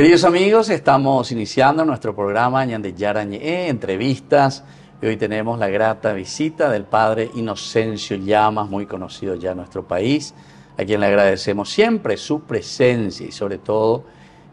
Queridos amigos, estamos iniciando nuestro programa Yarañe entrevistas. Y hoy tenemos la grata visita del padre Inocencio Llamas, muy conocido ya en nuestro país, a quien le agradecemos siempre su presencia y sobre todo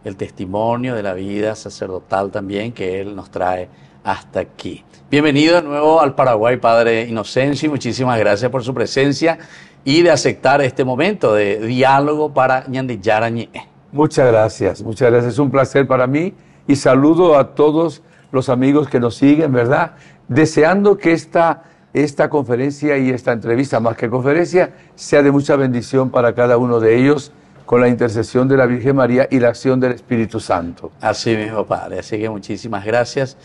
el testimonio de la vida sacerdotal también que él nos trae hasta aquí. Bienvenido de nuevo al Paraguay, padre Inocencio, y muchísimas gracias por su presencia y de aceptar este momento de diálogo para Yarañe. Muchas gracias, muchas gracias. Es un placer para mí y saludo a todos los amigos que nos siguen, ¿verdad? Deseando que esta, esta conferencia y esta entrevista, más que conferencia, sea de mucha bendición para cada uno de ellos con la intercesión de la Virgen María y la acción del Espíritu Santo. Así mismo, Padre. Así que muchísimas gracias.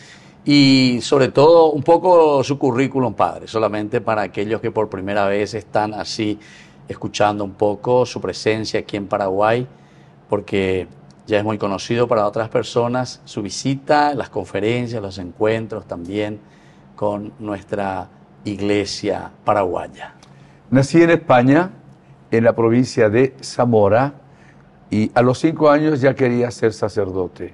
Y sobre todo un poco su currículum, Padre, solamente para aquellos que por primera vez están así escuchando un poco su presencia aquí en Paraguay porque ya es muy conocido para otras personas su visita, las conferencias, los encuentros también con nuestra iglesia paraguaya. Nací en España, en la provincia de Zamora, y a los cinco años ya quería ser sacerdote.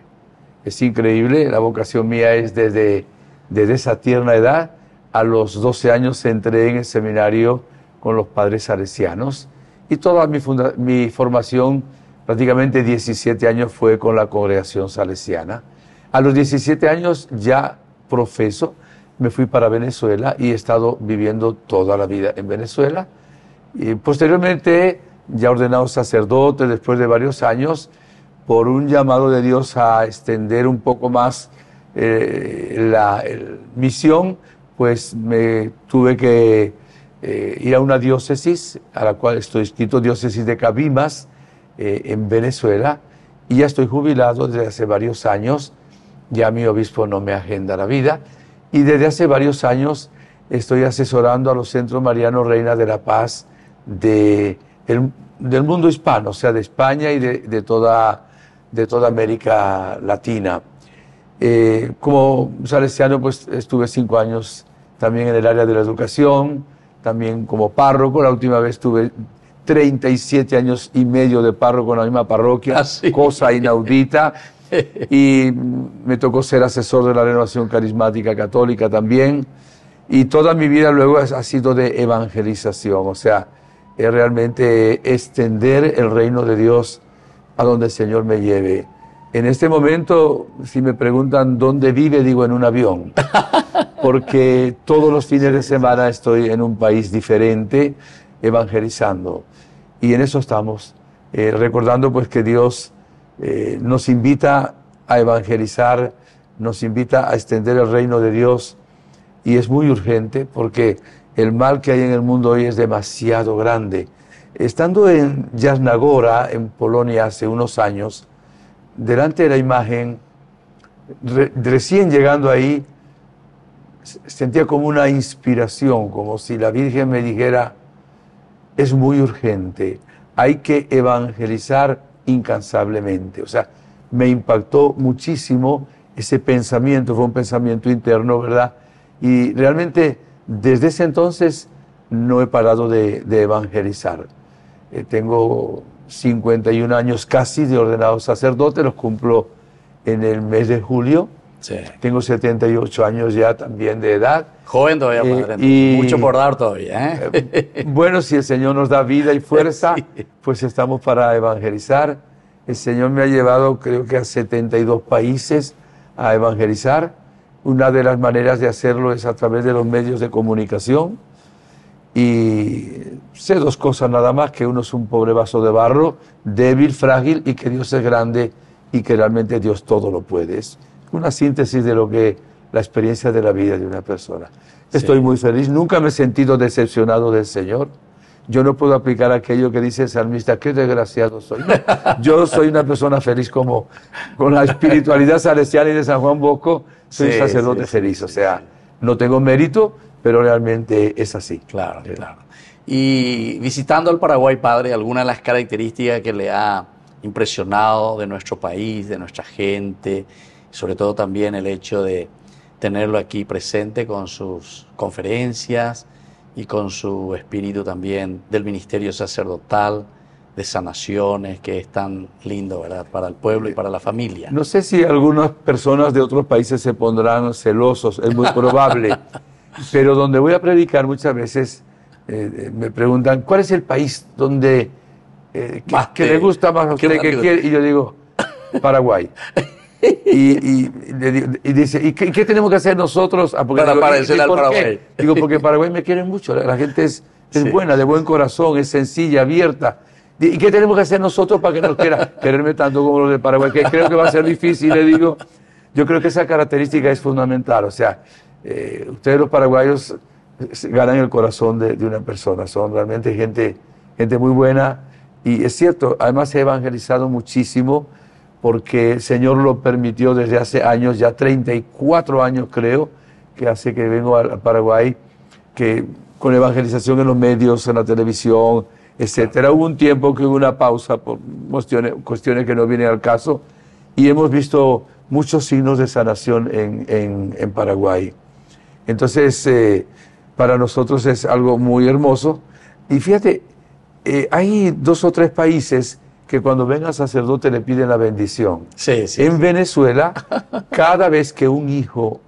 Es increíble, la vocación mía es desde, desde esa tierna edad. A los doce años entré en el seminario con los padres salesianos y toda mi, mi formación prácticamente 17 años fue con la congregación salesiana. A los 17 años ya profeso, me fui para Venezuela y he estado viviendo toda la vida en Venezuela. Y posteriormente, ya ordenado sacerdote, después de varios años, por un llamado de Dios a extender un poco más eh, la misión, pues me tuve que eh, ir a una diócesis, a la cual estoy escrito, diócesis de Cabimas, eh, en Venezuela y ya estoy jubilado desde hace varios años, ya mi obispo no me agenda la vida y desde hace varios años estoy asesorando a los centros Mariano Reina de la Paz de, del mundo hispano, o sea, de España y de, toda, de toda América Latina. Eh, como salesiano, pues estuve cinco años también en el área de la educación, también como párroco, la última vez tuve 37 años y medio de párroco en la misma parroquia, ah, cosa inaudita. y me tocó ser asesor de la renovación carismática católica también. Y toda mi vida luego ha sido de evangelización, o sea, es realmente extender el reino de Dios a donde el Señor me lleve. En este momento, si me preguntan dónde vive, digo en un avión, porque todos los fines de semana estoy en un país diferente evangelizando y en eso estamos, eh, recordando pues que Dios eh, nos invita a evangelizar, nos invita a extender el reino de Dios y es muy urgente porque el mal que hay en el mundo hoy es demasiado grande. Estando en Jasnagora, en Polonia, hace unos años, delante de la imagen, recién llegando ahí, sentía como una inspiración, como si la Virgen me dijera, es muy urgente, hay que evangelizar incansablemente. O sea, me impactó muchísimo ese pensamiento, fue un pensamiento interno, ¿verdad? Y realmente desde ese entonces no he parado de, evangelizar. Eh, tengo 51 años casi de ordenado sacerdote, los cumplo en el mes de julio tengo 78 años ya también de edad. Joven todavía, eh, Y, Mucho por dar todavía. ¿eh? Eh, bueno, si el Señor nos da vida y fuerza, pues estamos para evangelizar. El Señor me ha llevado, creo que a 72 países a evangelizar. Una de las maneras de hacerlo es a través de los medios de comunicación. Y sé dos cosas nada más, que uno es un pobre vaso de barro, débil, frágil, y que Dios es grande y que realmente Dios todo lo puede una síntesis de lo que la experiencia de la vida de una persona. Estoy muy feliz, nunca me he sentido decepcionado del Señor. Yo no puedo aplicar aquello que dice el salmista, qué desgraciado soy. Yo soy una persona feliz como con la espiritualidad celestial y de San Juan Bosco, soy sacerdote feliz. O sea, no tengo mérito, pero realmente es así. Claro, claro. Y visitando al Paraguay, padre, alguna de las características que le ha impresionado de nuestro país, de nuestra gente, sobre todo también el hecho de tenerlo aquí presente con sus conferencias y con su espíritu también del ministerio sacerdotal, de sanaciones, que es tan lindo, ¿verdad?, para el pueblo y para la familia. No sé si algunas personas de otros países se pondrán celosos, es muy probable, pero donde voy a predicar muchas veces eh, eh, me preguntan, ¿cuál es el país donde eh, que, le gusta más a usted, que quiere? Y yo digo, Paraguay. y, dice, ¿y qué, tenemos que hacer nosotros? Ah, para parecer al Paraguay. Digo, porque Paraguay me quieren mucho, la, gente es, buena, de buen corazón, es sencilla, abierta. ¿Y qué tenemos que hacer nosotros para que nos quiera quererme tanto como los de Paraguay? Que creo que va a ser difícil, le digo. Yo creo que esa característica es fundamental. O sea, eh, ustedes los paraguayos eh, ganan el corazón de, una persona. Son realmente gente, gente muy buena. Y es cierto, además se evangelizado muchísimo porque el Señor lo permitió desde hace años, ya 34 años creo, que hace que vengo a Paraguay, que con evangelización en los medios, en la televisión, etcétera. Hubo un tiempo que hubo una pausa por cuestiones, que no vienen al caso y hemos visto muchos signos de sanación en, Paraguay. Entonces, eh, para nosotros es algo muy hermoso. Y fíjate, eh, hay dos o tres países que cuando venga sacerdote le piden la bendición. Sí, en Venezuela, cada vez que un hijo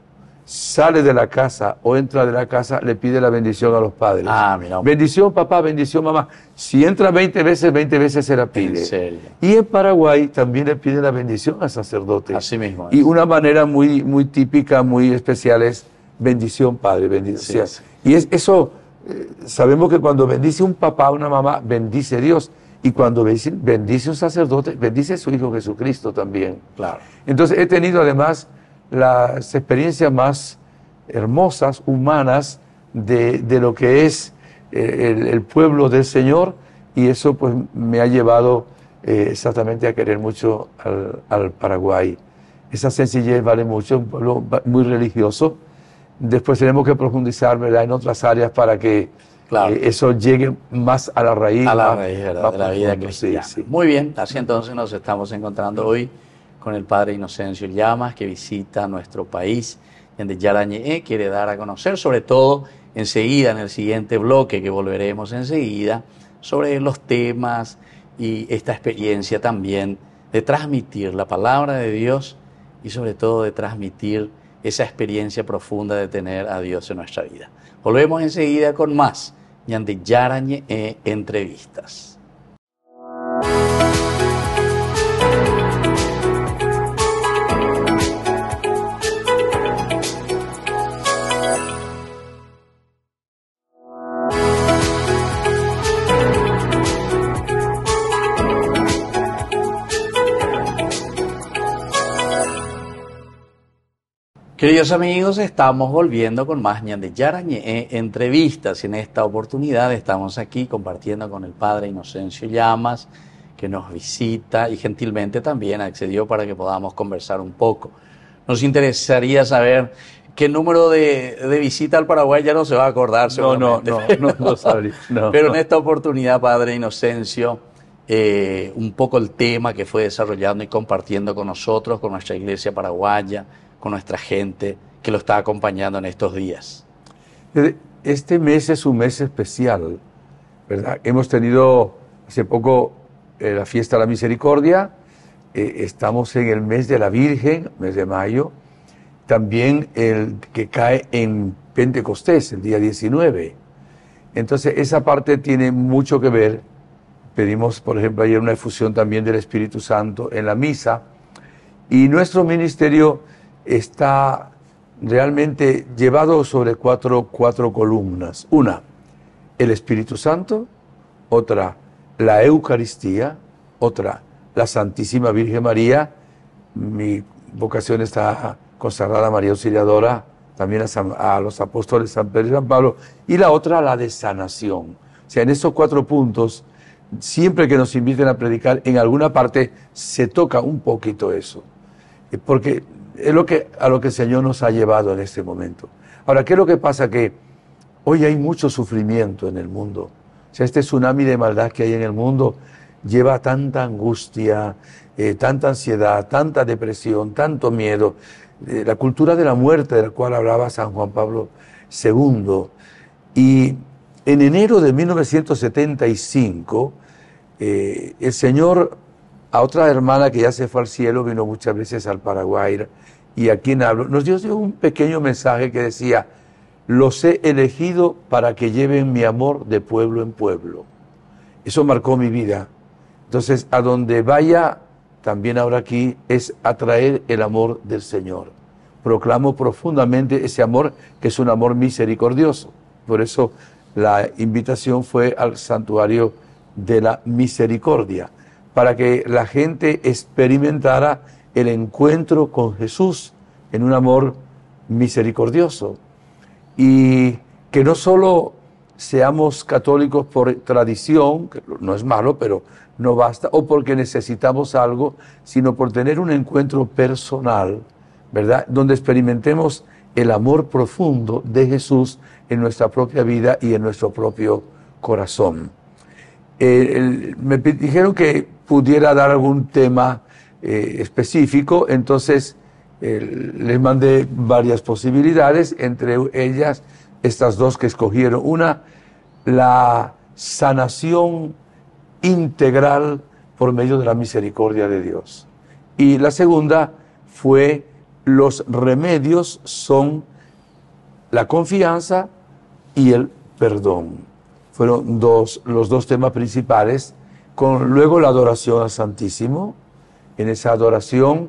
sale de la casa o entra de la casa, le pide la bendición a los padres. Ah, bendición papá, bendición mamá. Si entra 20 veces, 20 veces se la pide. Y en Paraguay también le piden la bendición al sacerdote. Así mismo. Y una manera muy, muy típica, muy especial es bendición padre, bendición. Y eso, eh, sabemos que cuando bendice un papá, una mamá, bendice Dios. Y cuando bendice un sacerdote, bendice su Hijo Jesucristo también. Claro. Entonces he tenido además las experiencias más hermosas, humanas, de, lo que es eh, el, pueblo del Señor, y eso pues me ha llevado eh, exactamente a querer mucho al, Paraguay. Esa sencillez vale mucho, un pueblo muy religioso. Después tenemos que profundizar en otras áreas para que claro. Eh, eso llegue más a la raíz. A la raíz de la vida cristiana. Muy bien, así entonces nos estamos encontrando hoy con el padre Inocencio Llamas, que visita nuestro país, donde Yarañe eh, quiere dar a conocer, sobre todo enseguida en el siguiente bloque, que volveremos enseguida, sobre los temas y esta experiencia también de transmitir la palabra de Dios y sobre todo de transmitir esa experiencia profunda de tener a Dios en nuestra vida. Volvemos enseguida con más de yarañe e entrevistas. Queridos amigos, estamos volviendo con más de Yarañe eh, entrevistas en esta oportunidad estamos aquí compartiendo con el padre Inocencio Llamas, que nos visita y gentilmente también accedió para que podamos conversar un poco. Nos interesaría saber qué número de, de visita al Paraguay ya no se va a acordar. No, no, no, no, Pero en esta oportunidad, padre Inocencio, eh, un poco el tema que fue desarrollando y compartiendo con nosotros, con nuestra iglesia paraguaya con nuestra gente que lo está acompañando en estos días. Este mes es un mes especial, ¿verdad? Hemos tenido hace poco eh, la fiesta de la misericordia, eh, estamos en el mes de la Virgen, mes de mayo, también el que cae en Pentecostés, el día 19. Entonces, esa parte tiene mucho que ver. Pedimos, por ejemplo, ayer una efusión también del Espíritu Santo en la misa. Y nuestro ministerio está realmente llevado sobre cuatro, cuatro columnas. Una, el Espíritu Santo, otra, la Eucaristía, otra, la Santísima Virgen María, mi vocación está consagrada a María Auxiliadora, también a, a, los apóstoles San Pedro y San Pablo, y la otra, la de sanación. O sea, en esos cuatro puntos, siempre que nos inviten a predicar, en alguna parte se toca un poquito eso. Eh, porque es lo que, a lo que el Señor nos ha llevado en este momento. Ahora, ¿qué es lo que pasa? Que hoy hay mucho sufrimiento en el mundo. O este tsunami de maldad que hay en el mundo lleva tanta angustia, eh, tanta ansiedad, tanta depresión, tanto miedo. Eh, la cultura de la muerte de la cual hablaba San Juan Pablo II. Y en enero de 1975, eh, el Señor, a otra hermana que ya se fue al cielo, vino muchas veces al Paraguay, y a quien hablo, nos dio un pequeño mensaje que decía, los he elegido para que lleven mi amor de pueblo en pueblo. Eso marcó mi vida. Entonces, a donde vaya, también ahora aquí, es atraer el amor del Señor. Proclamo profundamente ese amor, que es un amor misericordioso. Por eso la invitación fue al santuario de la misericordia, para que la gente experimentara el encuentro con Jesús en un amor misericordioso. Y que no solo seamos católicos por tradición, que no es malo, pero no basta, o porque necesitamos algo, sino por tener un encuentro personal, ¿verdad? Donde experimentemos el amor profundo de Jesús en nuestra propia vida y en nuestro propio corazón. Eh, me dijeron que pudiera dar algún tema eh, específico, entonces eh, les mandé varias posibilidades, entre ellas estas dos que escogieron. Una, la sanación integral por medio de la misericordia de Dios. Y la segunda fue los remedios son la confianza y el perdón. Fueron dos, los dos temas principales, con luego la adoración al Santísimo, en esa adoración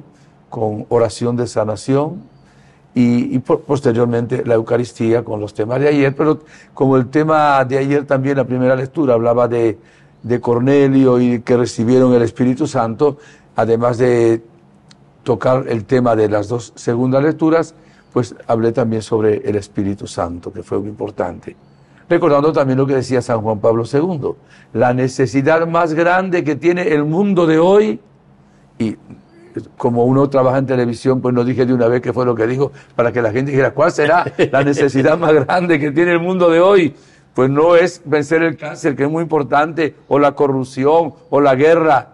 con oración de sanación y, posteriormente la Eucaristía con los temas de ayer, pero como el tema de ayer también, la primera lectura, hablaba de, de Cornelio y que recibieron el Espíritu Santo, además de tocar el tema de las dos segundas lecturas, pues hablé también sobre el Espíritu Santo, que fue muy importante. Recordando también lo que decía San Juan Pablo II, la necesidad más grande que tiene el mundo de hoy y como uno trabaja en televisión, pues no dije de una vez qué fue lo que dijo, para que la gente dijera, ¿cuál será la necesidad más grande que tiene el mundo de hoy? Pues no es vencer el cáncer, que es muy importante, o la corrupción, o la guerra.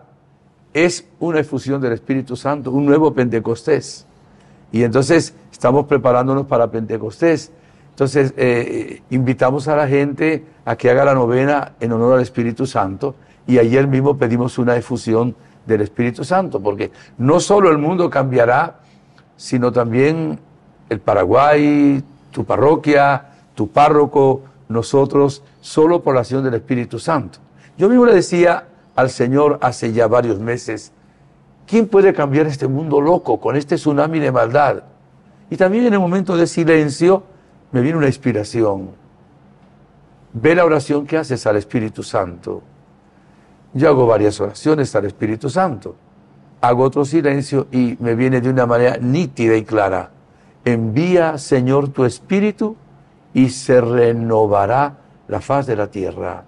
Es una efusión del Espíritu Santo, un nuevo Pentecostés. Y entonces estamos preparándonos para Pentecostés. Entonces eh, eh, invitamos a la gente a que haga la novena en honor al Espíritu Santo. Y ayer mismo pedimos una efusión del Espíritu Santo, porque no solo el mundo cambiará, sino también el Paraguay, tu parroquia, tu párroco, nosotros, solo por la acción del Espíritu Santo. Yo mismo le decía al Señor hace ya varios meses, ¿quién puede cambiar este mundo loco con este tsunami de maldad? Y también en el momento de silencio me viene una inspiración. Ve la oración que haces al Espíritu Santo. Yo hago varias oraciones al Espíritu Santo, hago otro silencio y me viene de una manera nítida y clara. Envía, Señor, tu Espíritu y se renovará la faz de la tierra.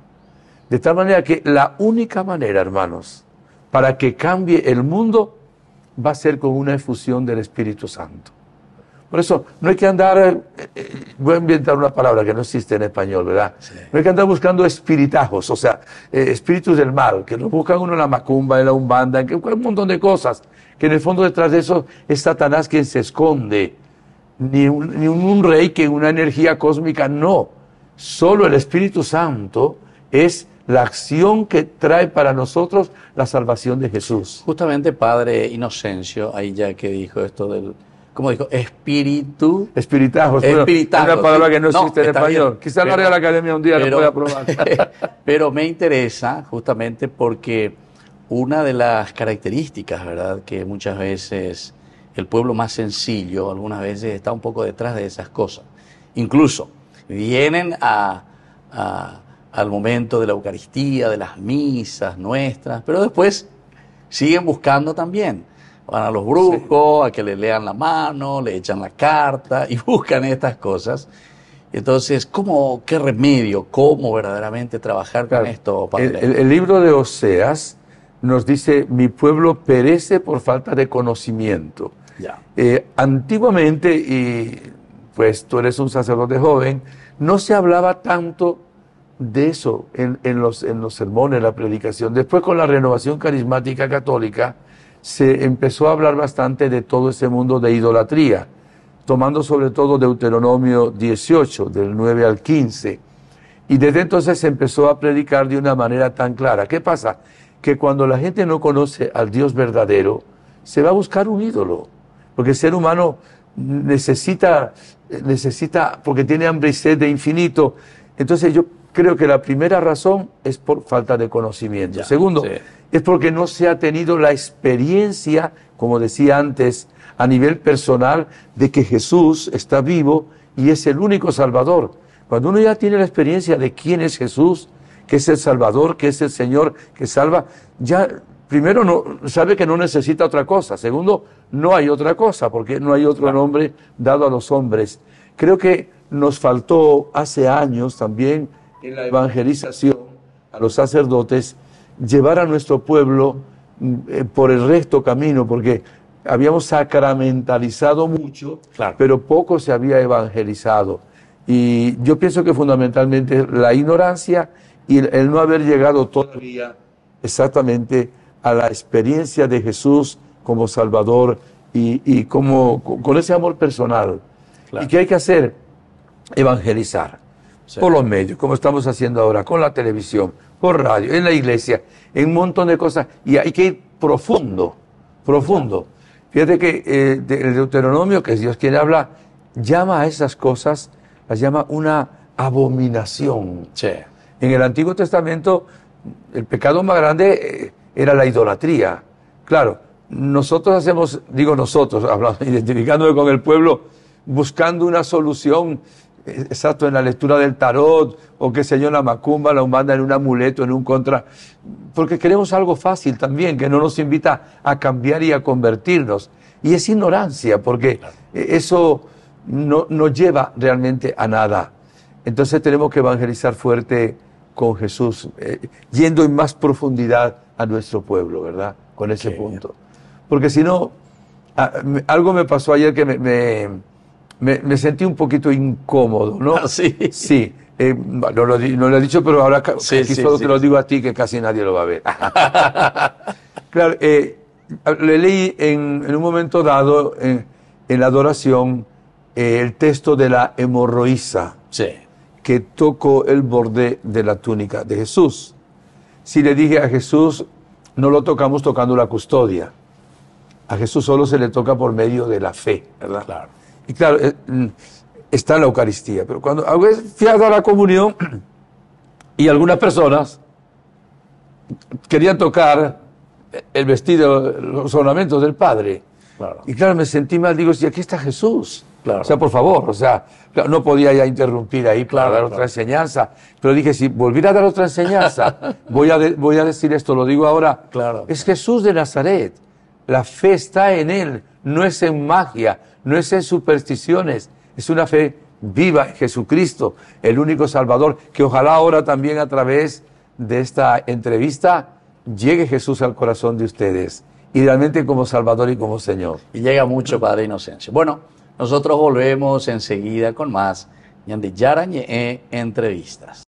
De tal manera que la única manera, hermanos, para que cambie el mundo va a ser con una efusión del Espíritu Santo. Por eso, no hay que andar, eh, eh, voy a inventar una palabra que no existe en español, ¿verdad? No hay que andar buscando espiritajos, o sea, eh, espíritus del mal, que lo buscan uno en la macumba, en la umbanda, en un montón de cosas, que en el fondo detrás de eso es Satanás quien se esconde. Ni un, ni un rey que una energía cósmica, no. Solo el Espíritu Santo es la acción que trae para nosotros la salvación de Jesús. Justamente Padre Inocencio, ahí ya que dijo esto del como dijo, espíritu. Espiritajo. Es una palabra que no existe en español. Quizá pero, academia un día lo pueda probar. pero me interesa justamente porque una de las características, ¿verdad?, que muchas veces el pueblo más sencillo, algunas veces está un poco detrás de esas cosas. Incluso vienen al momento de la Eucaristía, de las misas nuestras, pero después siguen buscando también van a los brujos, a que le lean la mano, le echan la carta y buscan estas cosas. Entonces, ¿cómo, ¿qué remedio? ¿Cómo verdaderamente trabajar con esto, padre? El, libro de Oseas nos dice, mi pueblo perece por falta de conocimiento. Ya. Eh, antiguamente, y pues tú eres un sacerdote joven, no se hablaba tanto de eso en, en, los, en los sermones, la predicación. Después con la renovación carismática católica, se empezó a hablar bastante de todo ese mundo de idolatría, tomando sobre todo Deuteronomio 18, del 9 al 15. Y desde entonces se empezó a predicar de una manera tan clara. ¿Qué pasa? Que cuando la gente no conoce al Dios verdadero, se va a buscar un ídolo. Porque el ser humano necesita, necesita, porque tiene hambre y sed de infinito. Entonces yo creo que la primera razón es por falta de conocimiento. Segundo, es porque no se ha tenido la experiencia, como decía antes, a nivel personal, de que Jesús está vivo y es el único Salvador. Cuando uno ya tiene la experiencia de quién es Jesús, que es el Salvador, que es el Señor que salva, ya primero no, sabe que no necesita otra cosa. Segundo, no hay otra cosa, porque no hay otro nombre dado a los hombres. Creo que nos faltó hace años también en la evangelización a los sacerdotes llevar a nuestro pueblo mm, eh, por el resto camino, porque habíamos sacramentalizado mucho, pero poco se había evangelizado. Y yo pienso que fundamentalmente la ignorancia y el, no haber llegado todavía exactamente a la experiencia de Jesús como Salvador y, como con ese amor personal. ¿Y qué hay que hacer? Evangelizar por los medios, como estamos haciendo ahora, con la televisión, por radio, en la iglesia, en un montón de cosas. Y hay que ir profundo, profundo. Fíjate que eh, el Deuteronomio, que es Dios quien habla, llama a esas cosas, las llama una abominación. En el Antiguo Testamento, el pecado más grande eh, era la idolatría. Claro, nosotros hacemos, digo nosotros, hablando, identificándome con el pueblo, buscando una solución exacto, en la lectura del tarot, o qué sé yo, en la macumba, la humana, en un amuleto, en un contra. Porque queremos algo fácil también, que no nos invita a cambiar y a convertirnos. Y es ignorancia, porque e, eso no, lleva realmente a nada. Entonces tenemos que evangelizar fuerte con Jesús, eh, yendo en más profundidad a nuestro pueblo, ¿verdad? Con ese punto. Porque si no, algo me pasó ayer que me me, sentí un poquito incómodo, ¿no? Ah, sí. Sí. Eh, no, lo, he dicho, pero ahora sí, te lo digo a ti, que casi nadie lo va a ver. claro, eh, le leí en, un momento dado, eh, en, la adoración, el texto de la hemorroísa que tocó el borde de la túnica de Jesús. Si le dije a Jesús, no lo tocamos tocando la custodia. A Jesús solo se le toca por medio de la fe, ¿verdad? Claro. Y claro, eh, mm, está en la Eucaristía, pero cuando hago fui a dar la comunión y algunas personas querían tocar el vestido, los ornamentos del Padre. Claro. Y claro, me sentí mal, digo, si aquí está Jesús. Claro. O sea, por favor, o sea, no podía ya interrumpir ahí para claro, dar otra enseñanza, pero dije, si volviera a dar otra enseñanza, voy, a voy a decir esto, lo digo ahora, claro. es Jesús de Nazaret, la fe está en Él, no es en magia, no es en supersticiones, es una fe viva en Jesucristo, el único Salvador, que ojalá ahora también a través de esta entrevista llegue Jesús al corazón de ustedes, idealmente como Salvador y como Señor. Y llega mucho, Padre Inocencio. Bueno, nosotros volvemos enseguida con más Yandiyara Ñe entrevistas.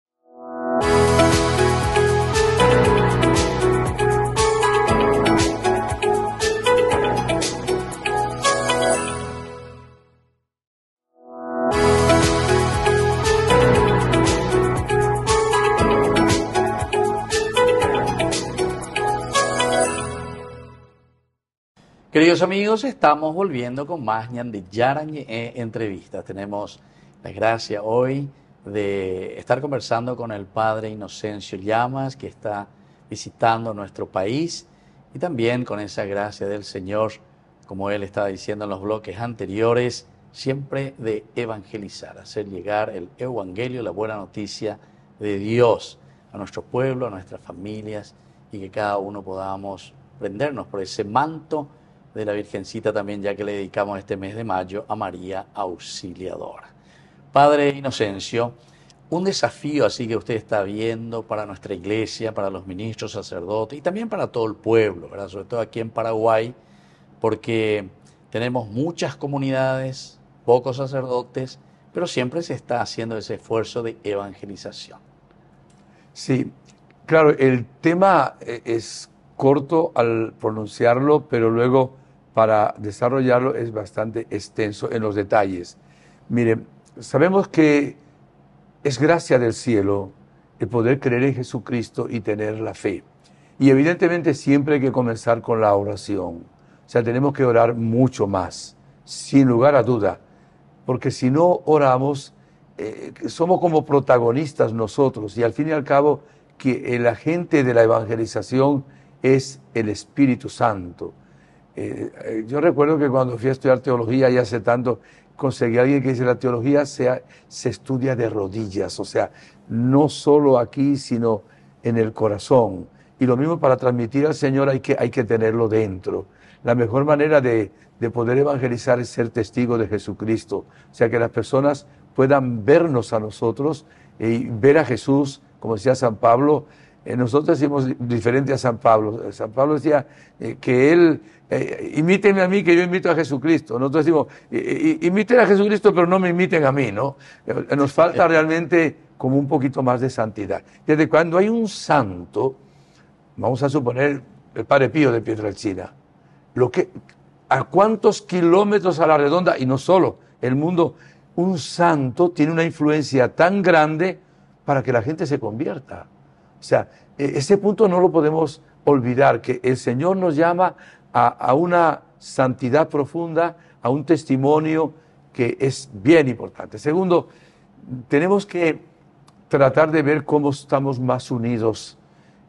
Queridos amigos, estamos volviendo con más de Yarañe e entrevistas. Tenemos la gracia hoy de estar conversando con el padre Inocencio Llamas, que está visitando nuestro país, y también con esa gracia del Señor, como él estaba diciendo en los bloques anteriores, siempre de evangelizar, hacer llegar el Evangelio, la buena noticia de Dios a nuestro pueblo, a nuestras familias, y que cada uno podamos prendernos por ese manto de la Virgencita también, ya que le dedicamos este mes de mayo a María Auxiliadora. Padre Inocencio, un desafío así que usted está viendo para nuestra iglesia, para los ministros, sacerdotes y también para todo el pueblo, ¿verdad? sobre todo aquí en Paraguay, porque tenemos muchas comunidades, pocos sacerdotes, pero siempre se está haciendo ese esfuerzo de evangelización. Sí, claro, el tema eh, es corto al pronunciarlo, pero luego para desarrollarlo es bastante extenso en los detalles. Miren, sabemos que es gracia del cielo el poder creer en Jesucristo y tener la fe. Y evidentemente siempre hay que comenzar con la oración. O sea, tenemos que orar mucho más, sin lugar a duda. Porque si no oramos, eh, somos como protagonistas nosotros. Y al fin y al cabo, que el agente de la evangelización es el Espíritu Santo. Eh, eh, yo recuerdo que cuando fui a estudiar teología y hace tanto, conseguí a alguien que dice la teología se, estudia de rodillas, o sea, no solo aquí, sino en el corazón. Y lo mismo para transmitir al Señor hay que, tenerlo dentro. La mejor manera de, de poder evangelizar es ser testigo de Jesucristo, o sea, que las personas puedan vernos a nosotros eh, y ver a Jesús, como decía San Pablo, eh, nosotros decimos diferente a San Pablo. San Pablo decía eh, que él, eh, imítenme a mí, que yo imito a Jesucristo. Nosotros decimos, imiten a Jesucristo, pero no me imiten a mí, ¿no? Nos falta realmente como un poquito más de santidad. Desde cuando hay un santo, vamos a suponer el Padre Pío de Pietrelcina, lo que, a cuántos kilómetros a la redonda, y no solo, el mundo, un santo tiene una influencia tan grande para que la gente se convierta. O sea, e, ese punto no lo podemos olvidar, que el Señor nos llama a, una santidad profunda, a un testimonio que es bien importante. Segundo, tenemos que tratar de ver cómo estamos más unidos.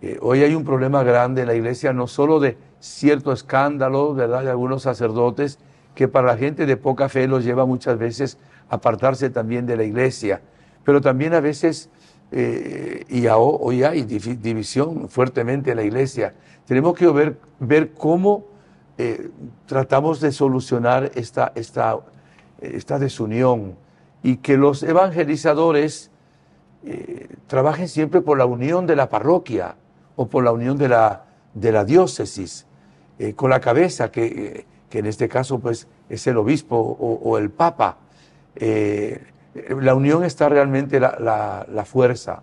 Eh, hoy hay un problema grande en la iglesia, no solo de cierto escándalo, ¿verdad?, de algunos sacerdotes, que para la gente de poca fe los lleva muchas veces a apartarse también de la iglesia, pero también a veces y hoy hay división fuertemente en la iglesia. Tenemos que ver, ver cómo eh, tratamos de solucionar esta, esta, esta desunión y que los evangelizadores eh, trabajen siempre por la unión de la parroquia o por la unión de la, de la diócesis, eh, con la cabeza, que, en este caso pues, es el obispo o, el papa la unión está realmente la, fuerza.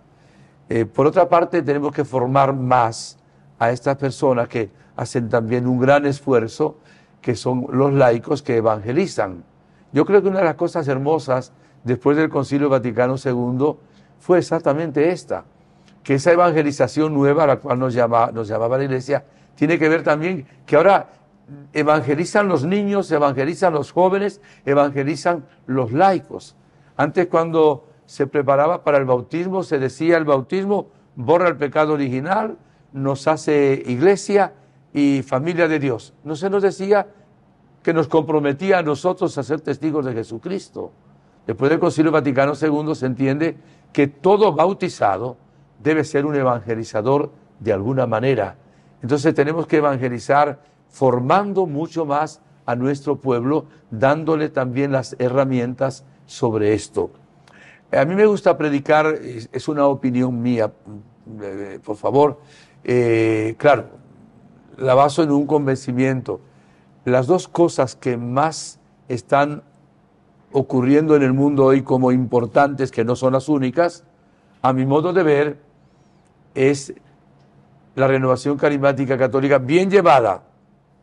Eh, por otra parte, tenemos que formar más a estas personas que hacen también un gran esfuerzo, que son los laicos que evangelizan. Yo creo que una de las cosas hermosas después del Concilio Vaticano II fue exactamente esta, que esa evangelización nueva a la cual nos, nos llamaba la Iglesia tiene que ver también que ahora evangelizan los niños, evangelizan los jóvenes, evangelizan los laicos. Antes cuando se preparaba para el bautismo, se decía el bautismo borra el pecado original, nos hace iglesia y familia de Dios. No se nos decía que nos comprometía a nosotros a ser testigos de Jesucristo. Después del Concilio Vaticano II se entiende que todo bautizado debe ser un evangelizador de alguna manera. Entonces tenemos que evangelizar formando mucho más a nuestro pueblo, dándole también las herramientas sobre esto. A mí me gusta predicar, es una opinión mía, eh, por favor. Eh, claro, la baso en un convencimiento. Las dos cosas que más están ocurriendo en el mundo hoy como importantes, que no son las únicas, a mi modo de ver, es la renovación carismática católica bien llevada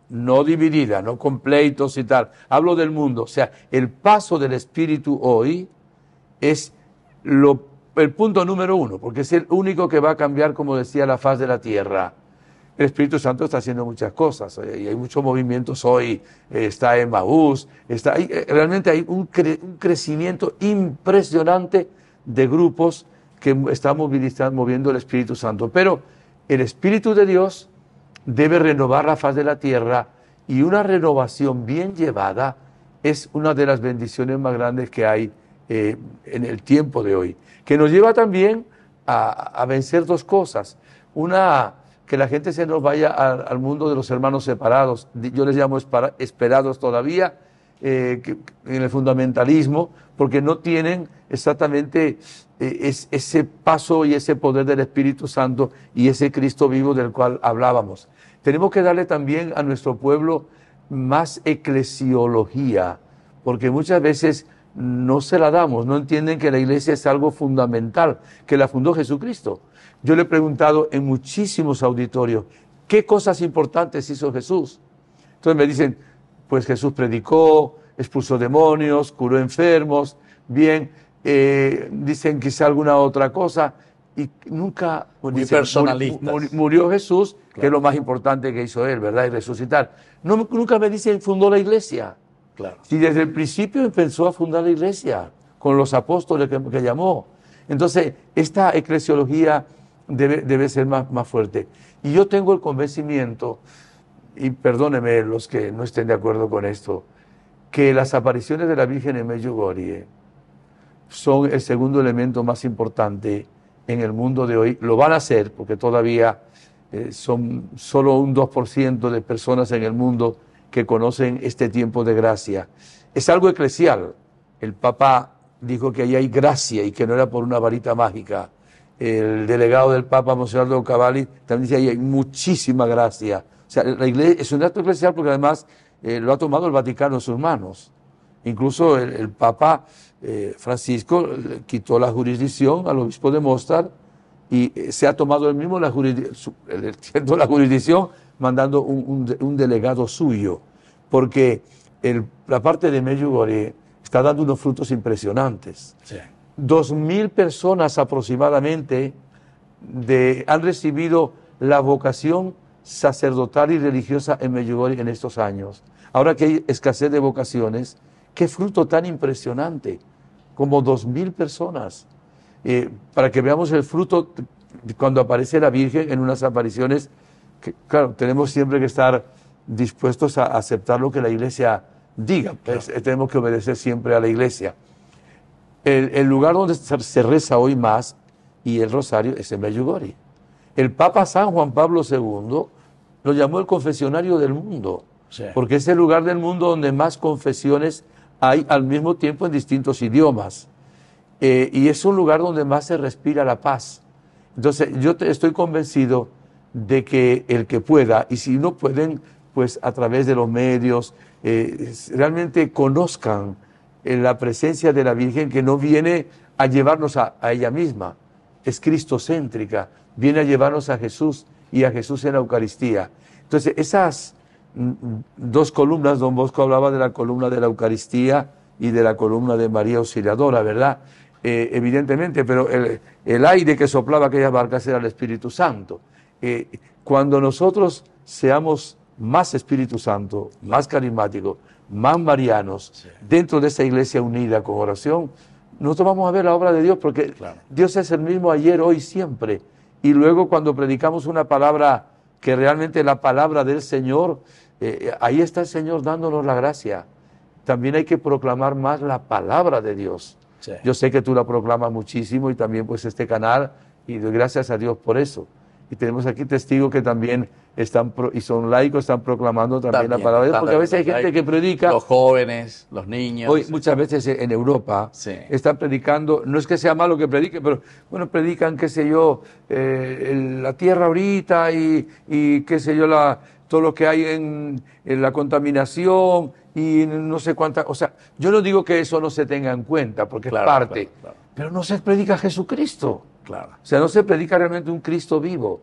no dividida, no con pleitos y tal. Hablo del mundo. O sea, el paso del espíritu hoy es el punto número uno, porque es el único que va a cambiar, como decía, la faz de la tierra. El Espíritu Santo está haciendo muchas cosas eh, y hay muchos movimientos hoy. Eh, está en Bahús. Eh, realmente hay un, un crecimiento impresionante de grupos que están movilizando, moviendo el Espíritu Santo. Pero el Espíritu de Dios debe renovar la faz de la tierra y una renovación bien llevada es una de las bendiciones más grandes que hay eh, en el tiempo de hoy, que nos lleva también a, vencer dos cosas. Una, que la gente se nos vaya al mundo de los hermanos separados, yo les llamo esperados todavía, eh, en el fundamentalismo, porque no tienen exactamente eh, ese paso y ese poder del Espíritu Santo y ese Cristo vivo del cual hablábamos. Tenemos que darle también a nuestro pueblo más eclesiología, porque muchas veces no se la damos, no entienden que la iglesia es algo fundamental, que la fundó Jesucristo. Yo le he preguntado en muchísimos auditorios, ¿qué cosas importantes hizo Jesús? Entonces me dicen, pues Jesús predicó, expulsó demonios, curó enfermos, bien, eh, dicen quizá alguna otra cosa, y nunca pues, murió, Jesús, que es lo más importante que hizo él, ¿verdad? Y resucitar. No, nunca me dicen fundó la iglesia. Claro. Si desde el principio empezó a fundar la iglesia con los apóstoles que, llamó. Entonces, esta eclesiología debe, ser más, más fuerte. Y yo tengo el convencimiento y perdóneme los que no estén de acuerdo con esto, que las apariciones de la Virgen en Medjugorje son el segundo elemento más importante en el mundo de hoy. Lo van a ser porque todavía eh, son solo un 2% de personas en el mundo que conocen este tiempo de gracia. Es algo eclesial. El Papa dijo que ahí hay gracia y que no era por una varita mágica. El delegado del Papa, Monseñor Don Cavalli, también dice ahí hay muchísima gracia la iglesia, es un acto eclesial porque además eh, lo ha tomado el Vaticano en sus manos. Incluso el, Papa eh, Francisco quitó la jurisdicción al obispo de Mostar y eh, se ha tomado él mismo la, jurisdicción mandando un, delegado suyo. Porque la parte de Medjugorje está dando unos frutos impresionantes. Dos mil personas aproximadamente de, han recibido la vocación sacerdotal y religiosa en Medjugorje en estos años. Ahora que hay escasez de vocaciones, qué fruto tan impresionante, como dos mil personas. Eh, para que veamos el fruto cuando aparece la Virgen en unas apariciones, claro, tenemos siempre que estar dispuestos a aceptar lo que la Iglesia diga, pues, eh, tenemos que obedecer siempre a la Iglesia. El, lugar donde se reza hoy más y el rosario es en Medjugorje. El Papa San Juan Pablo II lo llamó el confesionario del mundo, porque es el lugar del mundo donde más confesiones hay al mismo tiempo en distintos idiomas. Eh, y es un lugar donde más se respira la paz. Entonces, yo estoy convencido de que el que pueda, y si no pueden, pues a través de los medios, eh, realmente conozcan en eh, la presencia de la Virgen que no viene a llevarnos a, a ella misma, es cristocéntrica, viene a llevarnos a Jesús y a Jesús en la Eucaristía. Entonces, esas mm, mm, dos columnas, don Bosco hablaba de la columna de la Eucaristía y de la columna de María Auxiliadora, ¿verdad? Eh, evidentemente, pero el, aire que soplaba aquellas barcas era el Espíritu Santo. Eh, cuando nosotros seamos más Espíritu Santo, más carismáticos, más marianos, dentro de esa iglesia unida con oración, nosotros vamos a ver la obra de Dios porque Dios es el mismo ayer, hoy, siempre y luego cuando predicamos una palabra que realmente la palabra del Señor, eh, eh, ahí está el Señor dándonos la gracia. También hay que proclamar más la palabra de Dios. Yo sé que tú la proclamas muchísimo y también pues este canal, y doy gracias a Dios por eso. Y tenemos aquí testigo que también están y son laicos, están proclamando también, la palabra de Dios, porque a veces hay gente que predica. Los jóvenes, los niños. Hoy, muchas veces en Europa están predicando, no es que sea malo que predique, pero bueno, predican, qué sé yo, eh, la tierra ahorita y, qué sé yo, la, todo lo que hay en, la contaminación y no sé cuánta O sea, yo no digo que eso no se tenga en cuenta, porque es parte, pero no se predica Jesucristo. Claro. O sea, no se predica realmente un Cristo vivo.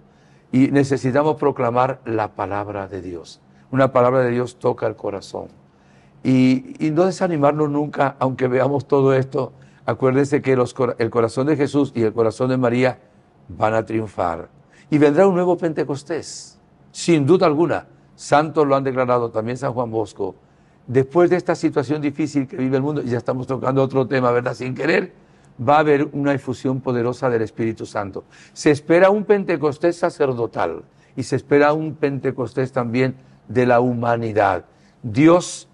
Y necesitamos proclamar la palabra de Dios. Una palabra de Dios toca el corazón. Y, no desanimarnos nunca, aunque veamos todo esto. Acuérdense que el corazón de Jesús y el corazón de María van a triunfar. Y vendrá un nuevo Pentecostés, sin duda alguna. Santos lo han declarado también San Juan Bosco. Después de esta situación difícil que vive el mundo, y ya estamos tocando otro tema, ¿verdad? Sin querer, va a haber una efusión poderosa del Espíritu Santo. Se espera un Pentecostés sacerdotal y se espera un Pentecostés también de la humanidad. Dios,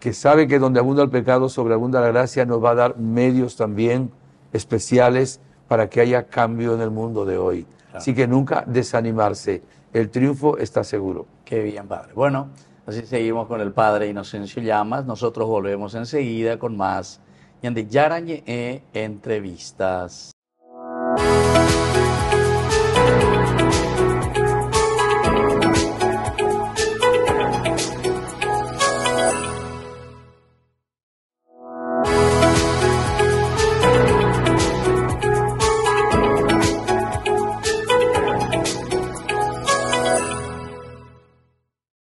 que sabe que donde abunda el pecado, sobreabunda la gracia, nos va a dar medios también especiales para que haya cambio en el mundo de hoy. Así que nunca desanimarse. El triunfo está seguro. Qué bien, Padre. Bueno, así seguimos con el Padre Inocencio Llamas. Nosotros volvemos enseguida con más y Yarañe eh, entrevistas.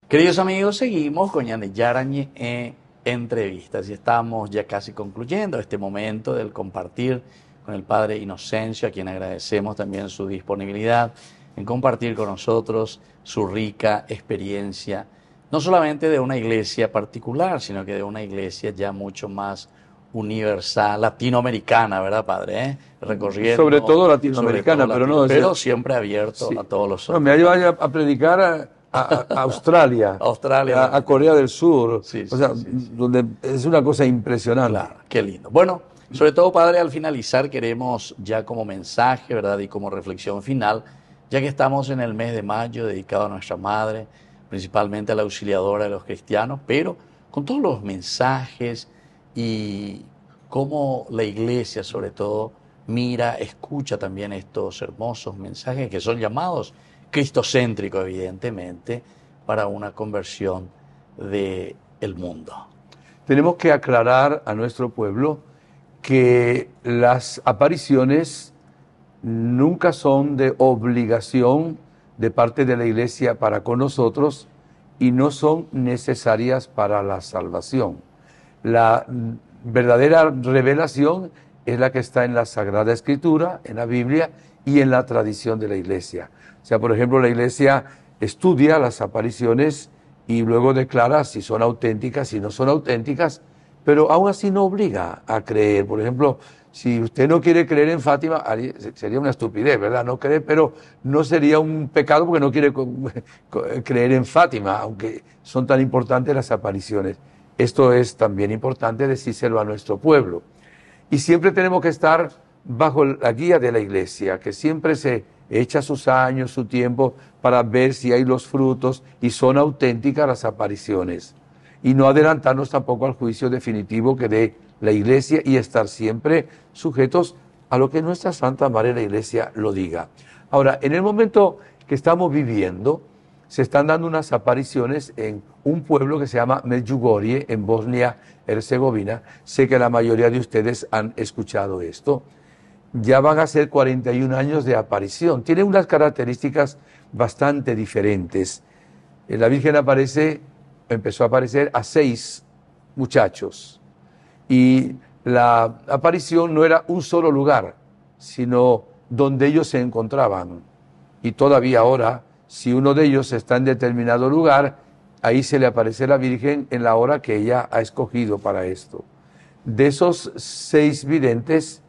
Queridos amigos, seguimos con Yarañe e eh, entrevistas. Y estamos ya casi concluyendo este momento del compartir con el Padre Inocencio, a quien agradecemos también su disponibilidad en compartir con nosotros su rica experiencia, no solamente de una iglesia particular, sino que de una iglesia ya mucho más universal, latinoamericana, ¿verdad, padre? Eh? Recorriendo. Sobre todo latinoamericana, pero no. Pero siempre abierto a todos los otros. me ha a predicar a, Australia, A, Corea del Sur, o sea, donde es una cosa impresionante. qué lindo. Bueno, sobre todo, padre, al finalizar queremos ya como mensaje, ¿verdad? Y como reflexión final, ya que estamos en el mes de mayo dedicado a nuestra madre, principalmente a la auxiliadora de los cristianos, pero con todos los mensajes y cómo la iglesia, sobre todo, mira, escucha también estos hermosos mensajes que son llamados cristocéntrico, evidentemente, para una conversión del el mundo. Tenemos que aclarar a nuestro pueblo que las apariciones nunca son de obligación de parte de la iglesia para con nosotros y no son necesarias para la salvación. La verdadera revelación es la que está en la Sagrada Escritura, en la Biblia, y en la tradición de la iglesia. O sea, por ejemplo, la iglesia estudia las apariciones y luego declara si son auténticas, si no son auténticas, pero aún así no obliga a creer. Por ejemplo, si usted no quiere creer en Fátima, sería una estupidez, ¿verdad? No creer, pero no sería un pecado porque no quiere creer en Fátima, aunque son tan importantes las apariciones. Esto es también importante decírselo a nuestro pueblo. Y siempre tenemos que estar bajo la guía de la iglesia, que siempre se echa sus años, su tiempo para ver si hay los frutos y son auténticas las apariciones. Y no adelantarnos tampoco al juicio definitivo que dé la iglesia y estar siempre sujetos a lo que nuestra Santa Madre la Iglesia lo diga. Ahora, en el momento que estamos viviendo, se están dando unas apariciones en un pueblo que se llama Medjugorje, en Bosnia-Herzegovina. Sé que la mayoría de ustedes han escuchado esto ya van a ser 41 años de aparición. Tiene unas características bastante diferentes. Eh, la Virgen aparece, empezó a aparecer a seis muchachos y la aparición no era un solo lugar, sino donde ellos se encontraban. Y todavía ahora, si uno de ellos está en determinado lugar, ahí se le aparece la Virgen en la hora que ella ha escogido para esto. De esos seis videntes,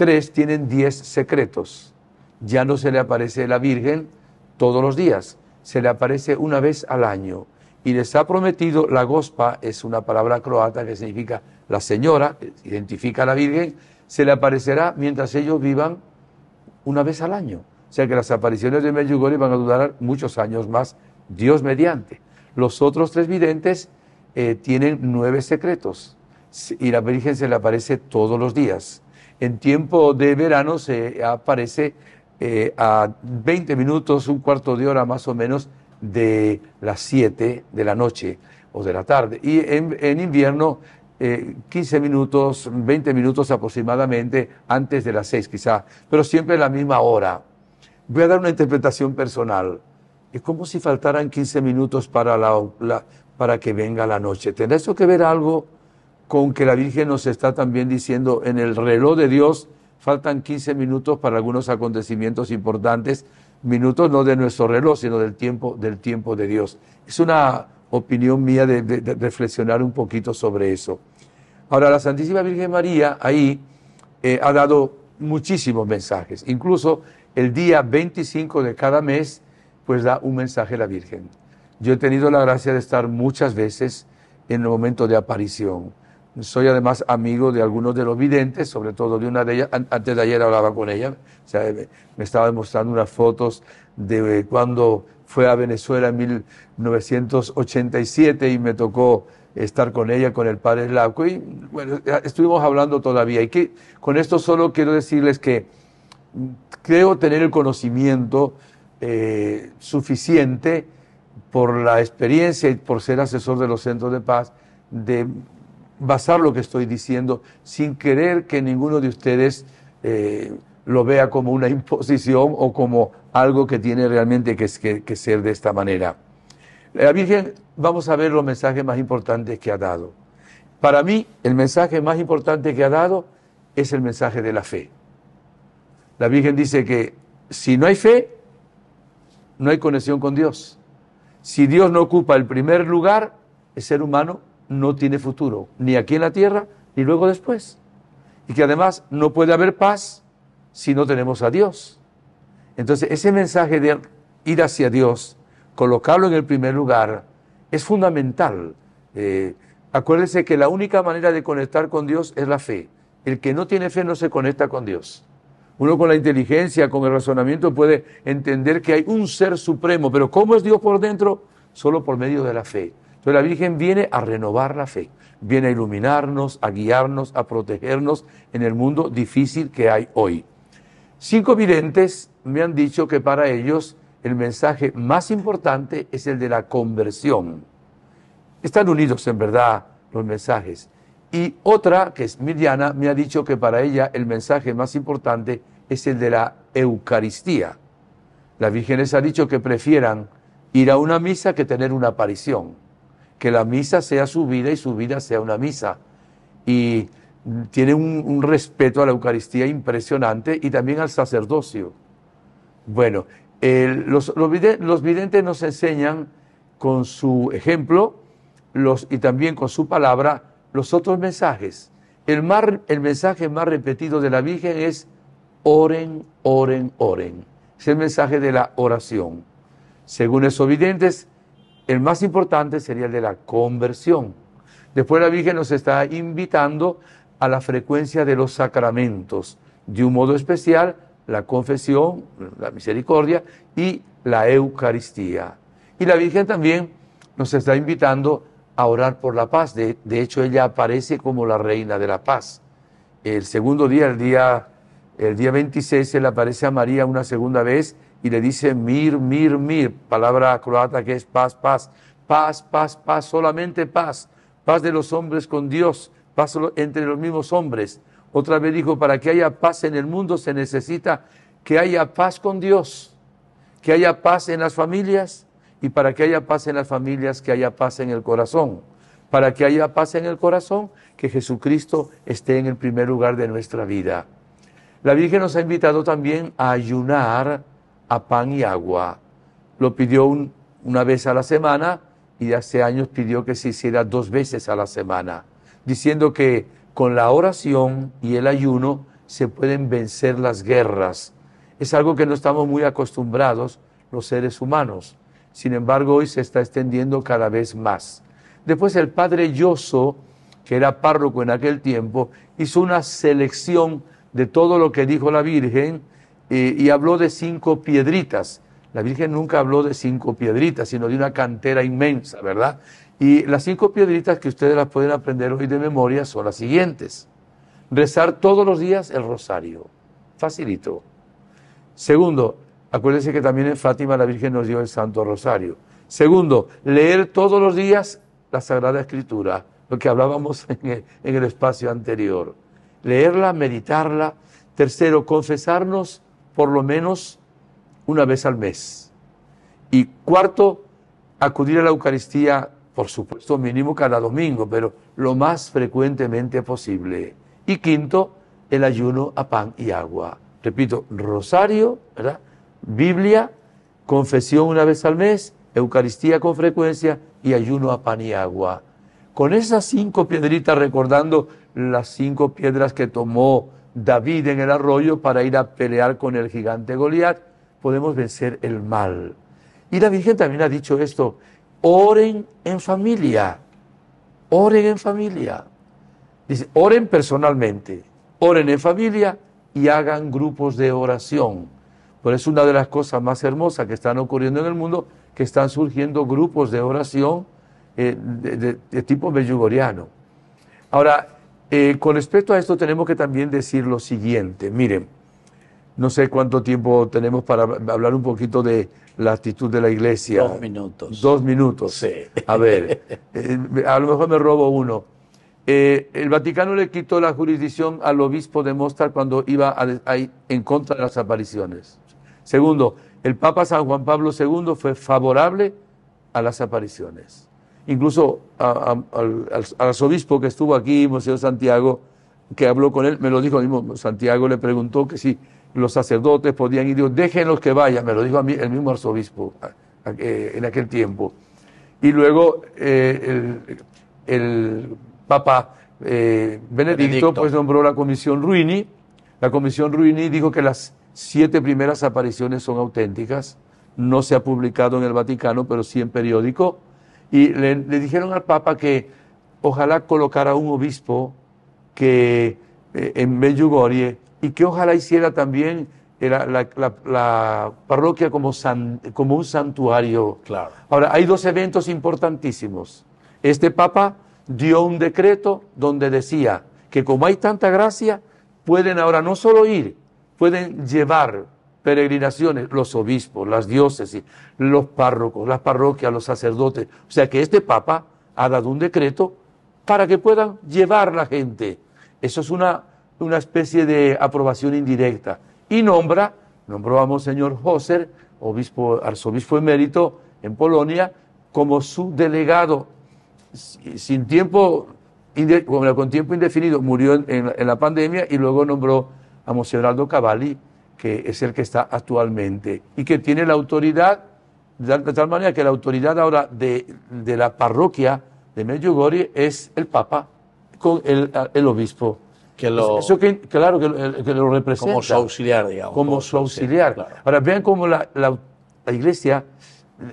tres tienen diez secretos. Ya no se le aparece la Virgen todos los días, se le aparece una vez al año. Y les ha prometido, la gospa es una palabra croata que significa la señora, identifica a la Virgen, se le aparecerá mientras ellos vivan una vez al año. O sea que las apariciones de Medjugorje van a durar muchos años más, Dios mediante. Los otros tres videntes eh, tienen nueve secretos y la Virgen se le aparece todos los días en tiempo de verano se aparece eh, a 20 minutos, un cuarto de hora más o menos de las 7 de la noche o de la tarde. Y en, invierno, 15 eh, minutos, 20 minutos aproximadamente antes de las 6 quizá, pero siempre a la misma hora. Voy a dar una interpretación personal. Es como si faltaran 15 minutos para, la, para que venga la noche. ¿Tendrá eso que ver algo? con que la Virgen nos está también diciendo en el reloj de Dios faltan 15 minutos para algunos acontecimientos importantes, minutos no de nuestro reloj, sino del tiempo, del tiempo de Dios. Es una opinión mía de, reflexionar un poquito sobre eso. Ahora, la Santísima Virgen María ahí eh, ha dado muchísimos mensajes. Incluso el día 25 de cada mes, pues da un mensaje a la Virgen. Yo he tenido la gracia de estar muchas veces en el momento de aparición. Soy además amigo de algunos de los videntes, sobre todo de una de ellas. Antes de ayer hablaba con ella, me estaba mostrando unas fotos de eh, cuando fue a Venezuela en 1987 y me tocó estar con ella, con el padre Laco. Y bueno, estuvimos hablando todavía. Y que con esto solo quiero decirles que mm, creo tener el conocimiento eh, suficiente por la experiencia y por ser asesor de los centros de paz de basar lo que estoy diciendo sin querer que ninguno de ustedes eh, lo vea como una imposición o como algo que tiene realmente que, que ser de esta manera. Eh, la Virgen, vamos a ver los mensajes más importantes que ha dado. Para mí, el mensaje más importante que ha dado es el mensaje de la fe. La Virgen dice que si no hay fe, no hay conexión con Dios. Si Dios no ocupa el primer lugar, el ser humano no tiene futuro, ni aquí en la tierra, ni luego después. Y que además no puede haber paz si no tenemos a Dios. Entonces, ese mensaje de ir hacia Dios, colocarlo en el primer lugar, es fundamental. Eh, acuérdense que la única manera de conectar con Dios es la fe. El que no tiene fe no se conecta con Dios. Uno con la inteligencia, con el razonamiento puede entender que hay un ser supremo, pero ¿cómo es Dios por dentro? Solo por medio de la fe. Entonces la Virgen viene a renovar la fe, viene a iluminarnos, a guiarnos, a protegernos en el mundo difícil que hay hoy. Cinco videntes me han dicho que para ellos el mensaje más importante es el de la conversión. Están unidos en verdad los mensajes. Y otra, que es Miriana, me ha dicho que para ella el mensaje más importante es el de la Eucaristía. La Virgen les ha dicho que prefieran ir a una misa que tener una aparición que la misa sea su vida y su vida sea una misa. Y tiene un, respeto a la Eucaristía impresionante y también al sacerdocio. Bueno, los, videntes, nos enseñan con su ejemplo y también con su palabra los otros mensajes. El, el mensaje más repetido de la Virgen es oren, oren, oren. Es el mensaje de la oración. Según esos videntes, el más importante sería el de la conversión. Después la Virgen nos está invitando a la frecuencia de los sacramentos, de un modo especial la confesión, la misericordia y la Eucaristía. Y la Virgen también nos está invitando a orar por la paz. De, hecho, ella aparece como la reina de la paz. El segundo día, el día, el día 26, se le aparece a María una segunda vez y le dice mir, mir, mir, palabra croata que es paz, paz, paz, paz, paz, solamente paz, paz de los hombres con Dios, paz entre los mismos hombres. Otra vez dijo, para que haya paz en el mundo se necesita que haya paz con Dios, que haya paz en las familias y para que haya paz en las familias, que haya paz en el corazón. Para que haya paz en el corazón, que Jesucristo esté en el primer lugar de nuestra vida. La Virgen nos ha invitado también a ayunar a pan y agua. Lo pidió una vez a la semana y hace años pidió que se hiciera dos veces a la semana, diciendo que con la oración y el ayuno se pueden vencer las guerras. Es algo que no estamos muy acostumbrados los seres humanos. Sin embargo, hoy se está extendiendo cada vez más. Después el padre Yoso, que era párroco en aquel tiempo, hizo una selección de todo lo que dijo la Virgen y habló de cinco piedritas. La Virgen nunca habló de cinco piedritas, sino de una cantera inmensa, ¿verdad? Y las cinco piedritas que ustedes las pueden aprender hoy de memoria son las siguientes. Rezar todos los días el rosario. Facilito. Segundo, acuérdense que también en Fátima la Virgen nos dio el Santo Rosario. Segundo, leer todos los días la Sagrada Escritura, lo que hablábamos en el, espacio anterior. Leerla, meditarla. Tercero, confesarnos por lo menos una vez al mes. Y cuarto, acudir a la Eucaristía, por supuesto, mínimo cada domingo, pero lo más frecuentemente posible. Y quinto, el ayuno a pan y agua. Repito, rosario, Biblia, confesión una vez al mes, Eucaristía con frecuencia y ayuno a pan y agua. Con esas cinco piedritas, recordando las cinco piedras que tomó David en el arroyo para ir a pelear con el gigante Goliat, podemos vencer el mal. Y la Virgen también ha dicho esto, oren en familia, oren en familia. Dice, oren personalmente, oren en familia y hagan grupos de oración. Por eso una de las cosas más hermosas que están ocurriendo en el mundo, que están surgiendo grupos de oración eh, de, de tipo bellugoriano. Ahora, eh, con respecto a esto tenemos que también decir lo siguiente. Miren, no sé cuánto tiempo tenemos para hablar un poquito de la actitud de la iglesia. Dos minutos. Dos minutos. Sí. A ver, eh, a lo mejor me robo uno. Eh, el Vaticano le quitó la jurisdicción al obispo de Mostar cuando iba en contra de las apariciones. Segundo, el Papa San Juan Pablo II fue favorable a las apariciones incluso al, arzobispo que estuvo aquí, Monseñor Santiago, que habló con él, me lo dijo el mismo. Santiago le preguntó que si los sacerdotes podían ir, dijo, déjenlos que vayan, me lo dijo a mí el mismo arzobispo eh, en aquel tiempo. Y luego eh, el, Papa eh, Benedicto, pues nombró la comisión Ruini. La comisión Ruini dijo que las siete primeras apariciones son auténticas. No se ha publicado en el Vaticano, pero sí en periódico y le, dijeron al Papa que ojalá colocara un obispo que eh, en Medjugorje y que ojalá hiciera también eh, la, la, parroquia como, como un santuario. Claro. Ahora, hay dos eventos importantísimos. Este Papa dio un decreto donde decía que como hay tanta gracia, pueden ahora no solo ir, pueden llevar peregrinaciones, los obispos, las diócesis, los párrocos, las parroquias, los sacerdotes. O sea que este Papa ha dado un decreto para que puedan llevar la gente. Eso es una, especie de aprobación indirecta. Y nombra, nombró a Monseñor Hosser, arzobispo emérito en Polonia, como su delegado, sin tiempo, con tiempo indefinido, murió en, en la pandemia y luego nombró a Monseñor Aldo Cavalli que es el que está actualmente y que tiene la autoridad, de tal manera que la autoridad ahora de, la parroquia de Medjugorje es el Papa con el, obispo. Que lo, Eso que, claro, que lo, representa. Como su auxiliar, digamos. Como su auxiliar. Ahora, vean cómo la, iglesia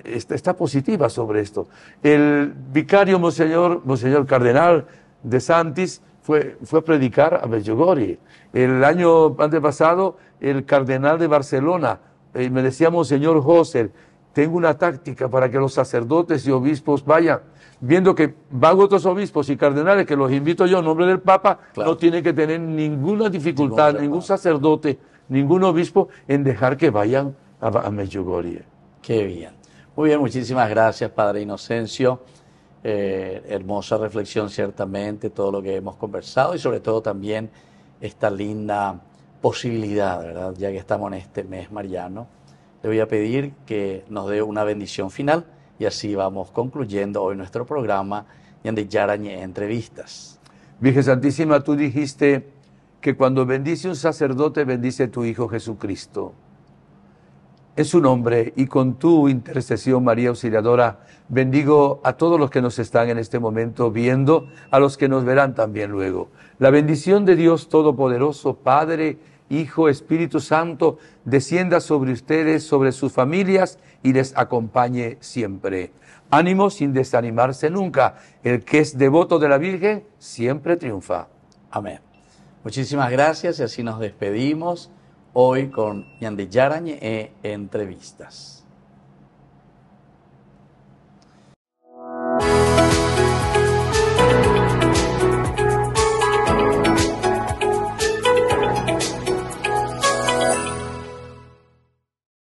está, está, positiva sobre esto. El vicario, Monseñor, Monseñor Cardenal de Santis, fue, a predicar a Medjugorje. El año antepasado, el cardenal de Barcelona eh, me decía, Monseñor José, tengo una táctica para que los sacerdotes y obispos vayan. Viendo que van otros obispos y cardenales, que los invito yo en nombre del Papa, no tiene que tener ninguna dificultad, ningún, sacerdote, ningún obispo, en dejar que vayan a, a Qué bien. Muy bien, muchísimas gracias, Padre Inocencio. Eh, hermosa reflexión, ciertamente, todo lo que hemos conversado y sobre todo también esta linda posibilidad, ¿verdad? Ya que estamos en este mes mariano, le voy a pedir que nos dé una bendición final y así vamos concluyendo hoy nuestro programa de Yarañe Entrevistas. Virgen Santísima, tú dijiste que cuando bendice un sacerdote, bendice tu Hijo Jesucristo es su nombre y con tu intercesión, María Auxiliadora, bendigo a todos los que nos están en este momento viendo, a los que nos verán también luego. La bendición de Dios Todopoderoso, Padre, Hijo, Espíritu Santo, descienda sobre ustedes, sobre sus familias y les acompañe siempre. Ánimo sin desanimarse nunca. El que es devoto de la Virgen siempre triunfa. Amén. Muchísimas gracias y así nos despedimos hoy con Yarañe e eh, Entrevistas.